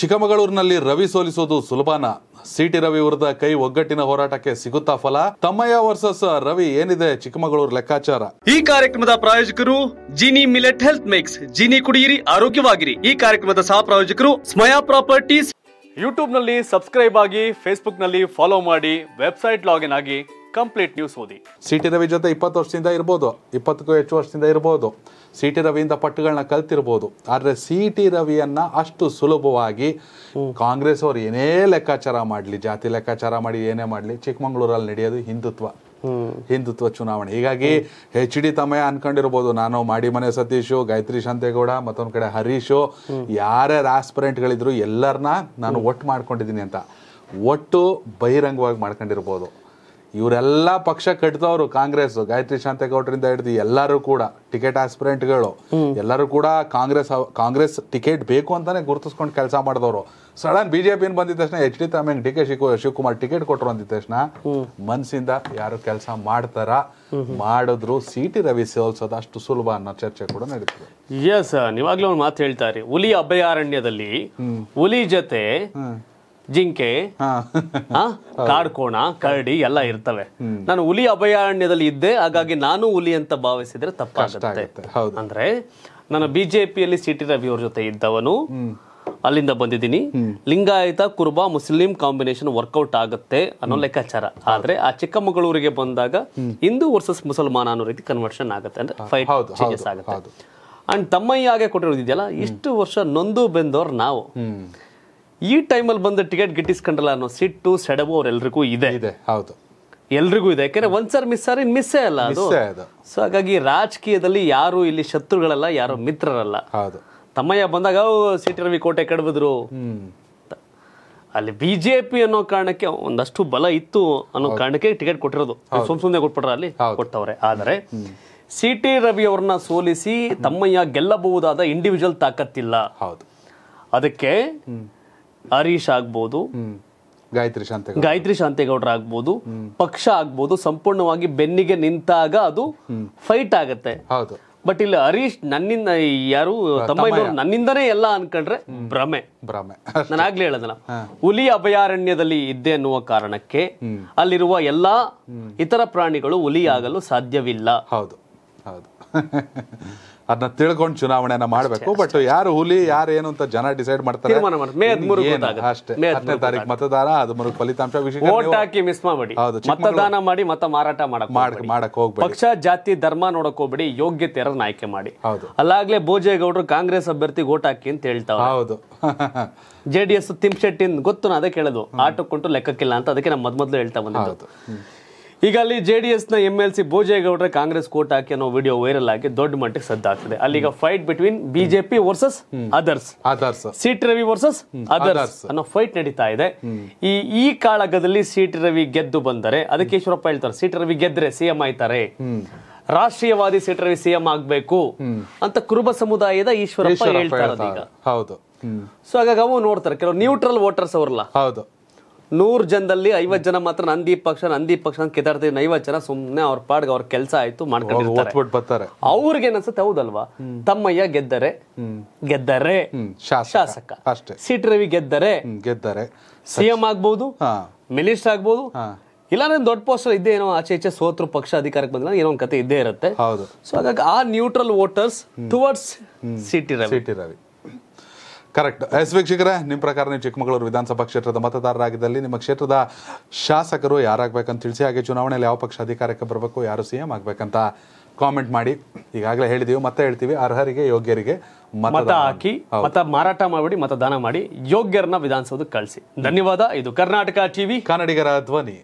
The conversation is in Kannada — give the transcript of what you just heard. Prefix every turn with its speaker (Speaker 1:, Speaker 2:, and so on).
Speaker 1: ಚಿಕ್ಕಮಗಳೂರಿನಲ್ಲಿ ರವಿ ಸೋಲಿಸೋದು ಸುಲಭಾನ ಸಿಟಿ ರವಿ ವಿರುದ್ಧ ಕೈ ಒಗ್ಗಟ್ಟಿನ ಹೋರಾಟಕ್ಕೆ ಸಿಗುತ್ತಾ ಫಲ ತಮ್ಮಯ್ಯ ವರ್ಸಸ್ ರವಿ ಏನಿದೆ ಚಿಕ್ಕಮಗಳೂರು ಲೆಕ್ಕಾಚಾರ ಈ ಕಾರ್ಯಕ್ರಮದ ಪ್ರಾಯೋಜಕರು
Speaker 2: Jini millet health mix Jini ಕುಡಿಯಿರಿ ಆರೋಗ್ಯವಾಗಿರಿ ಈ ಕಾರ್ಯಕ್ರಮದ ಸಹ ಪ್ರಾಯೋಜಕರು ಸ್ಮಯಾ ಪ್ರಾಪರ್ಟೀಸ್ ನಲ್ಲಿ ಸಬ್ಸ್ಕ್ರೈಬ್ ಆಗಿ ನಲ್ಲಿ ಫಾಲೋ ಮಾಡಿ ವೆಬ್ಸೈಟ್ ಲಾಗಿನ್ ಆಗಿ ಕಂಪ್ಲೀಟ್ ನ್ಯೂಸ್ ಓದಿ
Speaker 1: ಸಿ ಟಿ ರವಿ ಜೊತೆ ಇಪ್ಪತ್ತು ವರ್ಷದಿಂದ ಇರ್ಬೋದು ಇಪ್ಪತ್ತಕ್ಕೂ ಹೆಚ್ಚು ವರ್ಷದಿಂದ ಇರ್ಬೋದು ಸಿ ಟಿ ರವಿಯಿಂದ ಪಟ್ಟುಗಳನ್ನ ಕಲ್ತಿರ್ಬೋದು ಆದರೆ ಸಿ ಟಿ ರವಿಯನ್ನು ಅಷ್ಟು ಸುಲಭವಾಗಿ ಕಾಂಗ್ರೆಸ್ ಅವರು ಏನೇ ಲೆಕ್ಕಾಚಾರ ಮಾಡಲಿ ಜಾತಿ ಲೆಕ್ಕಾಚಾರ ಮಾಡಿ ಏನೇ ಮಾಡಲಿ ಚಿಕ್ಕಮಂಗ್ಳೂರಲ್ಲಿ ನಡೆಯೋದು ಹಿಂದುತ್ವ ಹಿಂದುತ್ವ ಚುನಾವಣೆ ಹೀಗಾಗಿ ಹೆಚ್ ಡಿ ತಮಯ ಅನ್ಕೊಂಡಿರ್ಬೋದು ನಾನು ಮಾಡಿ ಮನೆ ಸತೀಶು ಗಾಯತ್ರಿ ಶಾಂತೇಗೌಡ ಮತ್ತೊಂದು ಕಡೆ ಹರೀಶು ಯಾರ್ಯಾರು ಆಸ್ಪರೆಂಟ್ಗಳಿದ್ರು ಎಲ್ಲರನ್ನ ನಾನು ಒಟ್ಟು ಮಾಡ್ಕೊಂಡಿದ್ದೀನಿ ಅಂತ ಒಟ್ಟು ಬಹಿರಂಗವಾಗಿ ಮಾಡ್ಕೊಂಡಿರ್ಬೋದು ಇವರೆಲ್ಲ ಪಕ್ಷ ಕಟ್ಟಿದವರು ಕಾಂಗ್ರೆಸ್ ಗಾಯತ್ರಿ ಶಾಂತೇಗೌಡರಿಂದ ಹಿಡಿದು ಎಲ್ಲರೂ ಕೂಡ ಟಿಕೆಟ್ ಆಸ್ಪಿರೆಂಟ್ಗಳು ಎಲ್ಲರೂ ಕೂಡ ಕಾಂಗ್ರೆಸ್ ಕಾಂಗ್ರೆಸ್ ಟಿಕೆಟ್ ಬೇಕು ಅಂತಾನೆ ಗುರುತಿಸ್ಕೊಂಡು ಕೆಲಸ ಮಾಡಿದವರು ಸಡನ್ ಬಿಜೆಪಿ ಬಂದಿದ ತಕ್ಷಣ ಎಚ್ ಡಿ ತಮ್ಮ ಡಿ ಕೆ ಶಿವಕುಮಾರ್ ಟಿಕೆಟ್ ಕೊಟ್ಟರು ಅಂದಿದ ತಕ್ಷಣ ಮನ್ಸಿಂದ ಯಾರು ಕೆಲಸ ಮಾಡ್ತಾರ ಮಾಡಿದ್ರು ಸಿಟಿ ರವಿ ಸೋಲ್ಸೋದು ಅಷ್ಟು ಸುಲಭ ಅನ್ನೋ ಚರ್ಚೆ ಕೂಡ ನಡೀತದೆ
Speaker 2: ಎಸ್ ನೀವಾಗ್ಲೂ ಒಂದು ಮಾತು ಹೇಳ್ತಾರೆ ಹುಲಿ ಅಭಯಾರಣ್ಯದಲ್ಲಿ ಹುಲಿ ಜೊತೆ ಜಿಂಕೆ ಕಾಡ್ಕೋಣ ಕರಡಿ ಎಲ್ಲ ಇರ್ತವೆ ನಾನು ಹುಲಿ ಅಭಯಾರಣ್ಯದಲ್ಲಿ ಇದ್ದೆ ಹಾಗಾಗಿ ನಾನು ಹುಲಿ ಅಂತ ಭಾವಿಸಿದ್ರೆ ತಪ್ಪಾಗುತ್ತೆ ಅಂದ್ರೆ ನಾನು ಬಿಜೆಪಿಯಲ್ಲಿ ಸಿಟಿ ರವಿ ಅವ್ರ ಜೊತೆ ಇದ್ದವನು ಅಲ್ಲಿಂದ ಬಂದಿದ್ದೀನಿ Lingayat Kuruba Muslim combination workout ಆಗುತ್ತೆ ಅನ್ನೋ ಲೆಕ್ಕಾಚಾರ ಆದ್ರೆ ಆ ಚಿಕ್ಕಮಗಳೂರಿಗೆ ಬಂದಾಗ ಹಿಂದೂ ವರ್ಸಸ್ ಮುಸಲ್ಮಾನ ಅನ್ನೋ ರೀತಿ ಕನ್ವರ್ಷನ್ ಆಗುತ್ತೆ ಅಂದ್ರೆ ಫೈಟ್ ಚೇಂಜಸ್ ಆಗುತ್ತೆ ಅಂಡ್ ತಮ್ಮಯ್ಯಾಗೆ ಕೊಟ್ಟಿರೋದಿದೆಯಲ್ಲ ಇಷ್ಟು ವರ್ಷ ನೊಂದು ಬೆಂದವ್ರು ನಾವು ಈ ಟೈಮಲ್ಲಿ ಬಂದ ಟಿಕೆಟ್ ಗಿಟ್ಟಿಸ್ಕೊಂಡ್ರಲ್ಲ ಅನ್ನೋ ಸಿಟ್ಟು ಸೆಡವು ಅವ್ರೆಲ್ರಿಗೂ ಇದೆ ಇದೆ ಹೌದು ಎಲ್ರಿಗೂ ಇದೆ ಯಾಕಂದ್ರೆ ಒಂದ್ಸರಿ ಮಿಸ್ ಆದ್ರೆ ಇನ್ ಮಿಸ್ಸೇ ಅಲ್ಲ ಅದು ಸೊ ಹಾಗಾಗಿ ರಾಜಕೀಯದಲ್ಲಿ ಯಾರು ಇಲ್ಲಿ ಶತ್ರುಗಳಲ್ಲ ಯಾರು ಮಿತ್ರರಲ್ಲ ಹೌದು ತಮ್ಮಯ್ಯ ಬಂದಾಗ ಸಿಟಿ ರವಿ ಕೋಟೆ ಕೆಡಬಿದ್ರು ಅಲ್ಲಿ ಬಿಜೆಪಿ ಅನ್ನೋ ಕಾರಣಕ್ಕೆ ಒಂದಷ್ಟು ಬಲ ಇತ್ತು ಅನ್ನೋ ಕಾರಣಕ್ಕೆ ಟಿಕೆಟ್ ಕೊಟ್ಟಿರೋದು ಸುಮ್ ಸುಮ್ನೆ ಕೊಟ್ಬಿಟ್ರ ಅಲ್ಲಿ ಕೊಟ್ಟವ್ರೆ ಆದರೆ ಸಿ ಟಿ ರವಿ ಅವ್ರನ್ನ ಸೋಲಿಸಿ ತಮ್ಮಯ್ಯ ಗೆಲ್ಲಬಹುದಾದ ಇಂಡಿವಿಜುವಲ್ ತಾಕತ್ತಿಲ್ಲ ಹೌದು ಅದಕ್ಕೆ ಹರೀಶ್ ಆಗ್ಬೋದು ಗಾಯತ್ರಿ ಶಾಂತೇಗೌಡ ಗಾಯತ್ರಿ ಶಾಂತೇಗೌಡರ ಆಗ್ಬೋದು ಪಕ್ಷ ಆಗ್ಬೋದು ಸಂಪೂರ್ಣವಾಗಿ ಬೆನ್ನಿಗೆ ನಿಂತಾಗ ಅದು ಫೈಟ್ ಆಗತ್ತೆ ಹೌದು ಬಟ್ ಇಲ್ಲಿ ಹರೀಶ್ ನನ್ನಿಂದ ಯಾರು ತಮ್ಮ ನನ್ನಿಂದನೇ ಎಲ್ಲ ಅನ್ಕೊಂಡ್ರೆ ಭ್ರಮೆ ಭ್ರಮೆ ನಾನು ಆಗ್ಲೇ ಹೇಳದಲ್ಲ ಹುಲಿ ಅಭಯಾರಣ್ಯದಲ್ಲಿ ಇದ್ದೆ ಅನ್ನುವ ಕಾರಣಕ್ಕೆ ಅಲ್ಲಿರುವ ಎಲ್ಲಾ ಇತರ ಪ್ರಾಣಿಗಳು ಹುಲಿ ಆಗಲು ಸಾಧ್ಯವಿಲ್ಲ ಹೌದು ಹೌದು
Speaker 1: ಅದನ್ನ ತಿಳ್ಕೊಂಡು ಚುನಾವಣೆನ ಮಾಡಬೇಕು ಬಟ್ ಯಾರು ಹುಲಿ ಯಾರು ಏನು ಅಂತ ಜನ ಡಿಸೈಡ್ ಮಾಡ್ತಾರೆ ಅಷ್ಟೇ ಹತ್ತನೇ ತಾರೀಕು ಮತದಾನ ಹದಿಮೂರು ಫಲಿತಾಂಶ ವಿಷಯ
Speaker 2: ಮಿಸ್ ಹೌದು ಮತದಾನ ಮಾಡಿ ಮತ ಮಾರಾಟ ಮಾಡಕ್ ಮಾಡಕ್ ಪಕ್ಷ ಜಾತಿ ಧರ್ಮ ನೋಡಕ್ ಹೋಗ್ಬೇಡಿ ಯೋಗ್ಯತೆಯರನ್ನ ಆಯ್ಕೆ ಮಾಡಿ ಹೌದು ಅಲ್ಲಾಗ್ಲೇ ಭೋಜೇಗೌಡರು ಕಾಂಗ್ರೆಸ್ ಅಭ್ಯರ್ಥಿ ಓಟ್ ಹಾಕಿ ಅಂತ ಹೇಳ್ತಾವ ಹೌದು ಜೆಡಿಎಸ್ ತಿಮ್ಶೆಟ್ಟಿ ಗೊತ್ತು ನಾ ಅದೇ ಕೇಳೋದು ಆಟಕ್ಕೊಂಡು ಲೆಕ್ಕಕ್ಕಿಲ್ಲ ಅಂತ ಅದಕ್ಕೆ ನಮ್ಮ ಮೊದ್ಮೊದ್ಲು ಹೇಳ್ತಾ ಬಂದಿದ್ದು ಈಗ ಅಲ್ಲಿ ಜೆ ಡಿ ಎಸ್ನ ಎಮ್ ಎಲ್ ಸಿ ಭೋಜೇಗೌಡ್ರೆ ಕಾಂಗ್ರೆಸ್ ಕೋಟ್ ಹಾಕಿ ಅನ್ನೋ ವಿಡಿಯೋ ವೈರಲ್ ಆಗಿ ದೊಡ್ಡ ಮಟ್ಟಕ್ಕೆ ಸದ್ದಾಗ್ತದೆ ಅಲ್ಲಿಗ fight between BJP versus others others CT Ravi versus others ಅನ್ನೋ ಫೈಟ್ ನಡೀತಾ ಇದೆ ಈ ಈ ಕಾಳಗದಲ್ಲಿ ಸಿಟಿ ರವಿ ಗೆದ್ದು ಬಂದರೆ ಅದಕ್ಕೆ ಈಶ್ವರಪ್ಪ ಹೇಳ್ತಾರೆ ಸಿಟಿ ರವಿ ಗೆದ್ರೆ ಸಿಎಂ ಆಯ್ತಾರೆ ರಾಷ್ಟ್ರೀಯವಾದಿ ಸಿಟಿ ರವಿ ಸಿಎಂ ಆಗ್ಬೇಕು ಅಂತ ಕುರುಬ ಸಮುದಾಯದ ಈಶ್ವರಪ್ಪ ಹೇಳ್ತಾರೆ ಹೌದು ಸೊ ಹಾಗಾಗಿ ಅವು ನೋಡ್ತಾರೆ ಕೆಲವು ನ್ಯೂಟ್ರಲ್ ವೋಟರ್ಸ್ ಅವ್ರಲ್ಲ ಹೌದು ನೂರು ಜನದಲ್ಲಿ ಐವತ್ತು ಜನ ಮಾತ್ರ ನಂದಿ ಪಕ್ಷ ನಂದಿ ಪಕ್ಷ ಅಂತ ಕಿತಾಡ್ತಿದ್ದ ಐವತ್ತು ಜನ ಸುಮ್ಮನೆ ಅವ್ರ ಪಾಡ್ಗೆ ಅವ್ರ ಕೆಲಸ ಆಯ್ತು ಮಾಡ್ಕೊಂಡಿರ್ತಾರೆ ಅವ್ರಿಗೆ ಏನನ್ಸುತ್ತೆ ಹೌದಲ್ವಾ ತಮ್ಮಯ್ಯ ಗೆದ್ದರೆ ಗೆದ್ದರೆ ಶಾಸಕ ಅಷ್ಟೇ ಸಿಟಿ ರವಿ ಗೆದ್ದರೆ ಗೆದ್ದರೆ ಸಿಎಂ ಆಗ್ಬಹುದು ಮಿನಿಸ್ಟರ್ ಆಗ್ಬಹುದು ಇಲ್ಲಾಂದ್ರೆ ದೊಡ್ಡ ಪೋಸ್ಟರ್ ಇದ್ದೇ ಏನೋ ಆಚೆ ಈಚೆ ಸೋತ್ರ ಪಕ್ಷ ಅಧಿಕಾರಕ್ಕೆ ಬಂದಿಲ್ಲ ಏನೋ ಒಂದು ಕತೆ ಇದ್ದೇ ಇರುತ್ತೆ ಹೌದು ಸೊ ಹಾಗಾಗಿ ಆ neutral
Speaker 1: voters towards CT Ravi CT Ravi correct yes ವೀಕ್ಷಕರೇ ನಿಮ್ಮ ಪ್ರಕಾರ ನೀವು ಚಿಕ್ಕಮಗಳೂರು ವಿಧಾನಸಭಾ ಕ್ಷೇತ್ರದ ಮತದಾರರಾಗಿದ್ದಲ್ಲಿ ನಿಮ್ಮ ಕ್ಷೇತ್ರದ ಶಾಸಕರು ಯಾರಾಗಬೇಕಂತ ತಿಳಿಸಿ ಹಾಗೆ ಚುನಾವಣೆಯಲ್ಲಿ ಯಾವ ಪಕ್ಷ ಅಧಿಕಾರಕ್ಕೆ ಬರಬೇಕು ಯಾರು ಸಿ ಎಂ ಆಗಬೇಕಂತ ಕಾಮೆಂಟ್ ಮಾಡಿ ಈಗಾಗಲೇ ಹೇಳಿದೀವಿ ಮತ್ತೆ ಹೇಳ್ತೀವಿ ಅರ್ಹರಿಗೆ ಯೋಗ್ಯರಿಗೆ ಮತ ಹಾಕಿ ಮತ ಮಾರಾಟ ಮಾಡಿಬಿಡಿ ಮತದಾನ ಮಾಡಿ
Speaker 2: ಯೋಗ್ಯರನ್ನ ವಿಧಾನಸೌಧಕ್ಕೆ ಕಳಿಸಿ ಧನ್ಯವಾದ ಇದು ಕರ್ನಾಟಕ ಟಿವಿ ಕನ್ನಡಿಗರ ಧ್ವನಿ